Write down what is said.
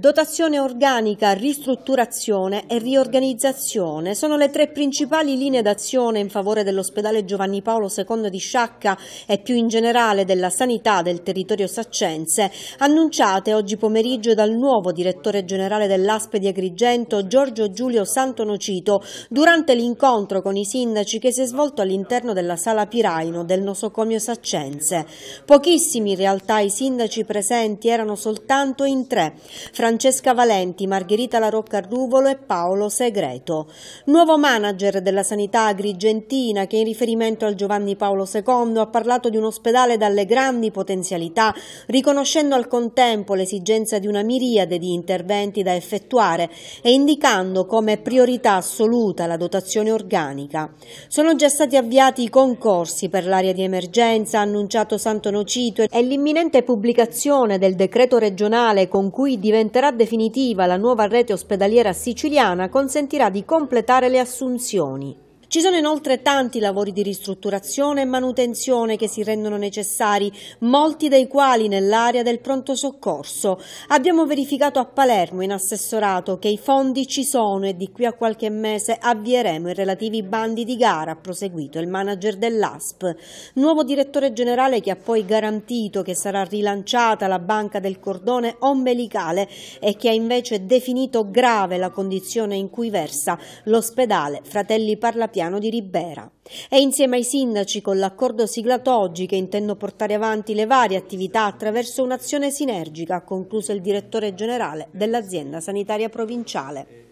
Dotazione organica, ristrutturazione e riorganizzazione sono le tre principali linee d'azione in favore dell'ospedale Giovanni Paolo II di Sciacca e più in generale della sanità del territorio saccense, annunciate oggi pomeriggio dal nuovo direttore generale dell'ASPE di Agrigento Giorgio Giulio Santonocito durante l'incontro con i sindaci che si è svolto all'interno della sala Piraino del nosocomio saccense. Pochissimi in realtà i sindaci presenti erano soltanto in tre. Fra Francesca Valenti, Margherita La Rocca Ruvolo e Paolo Segreto. Nuovo manager della sanità agrigentina che in riferimento al Giovanni Paolo II ha parlato di un ospedale dalle grandi potenzialità, riconoscendo al contempo l'esigenza di una miriade di interventi da effettuare e indicando come priorità assoluta la dotazione organica. Sono già stati avviati i concorsi per l'area di emergenza, annunciato Santo Nocito e l'imminente pubblicazione del decreto regionale con cui diventa diventerà definitiva la nuova rete ospedaliera siciliana consentirà di completare le assunzioni. Ci sono inoltre tanti lavori di ristrutturazione e manutenzione che si rendono necessari, molti dei quali nell'area del pronto soccorso. Abbiamo verificato a Palermo in assessorato che i fondi ci sono e di qui a qualche mese avvieremo i relativi bandi di gara, ha proseguito il manager dell'ASP. Nuovo direttore generale che ha poi garantito che sarà rilanciata la banca del cordone ombelicale e che ha invece definito grave la condizione in cui versa l'ospedale Fratelli Parlapiano Sebastiano di Ribera. E insieme ai sindaci, con l'accordo siglato oggi, che intendo portare avanti le varie attività attraverso un'azione sinergica, ha concluso il direttore generale dell'azienda sanitaria provinciale.